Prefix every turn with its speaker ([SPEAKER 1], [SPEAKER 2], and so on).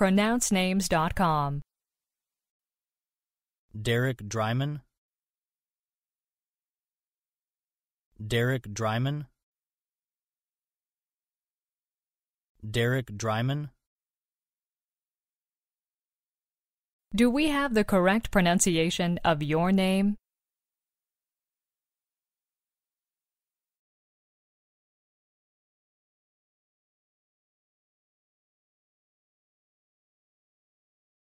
[SPEAKER 1] pronouncenames.com.
[SPEAKER 2] Derek Dryman Derek Dryman Derek Dryman
[SPEAKER 1] Do we have the correct pronunciation of your name?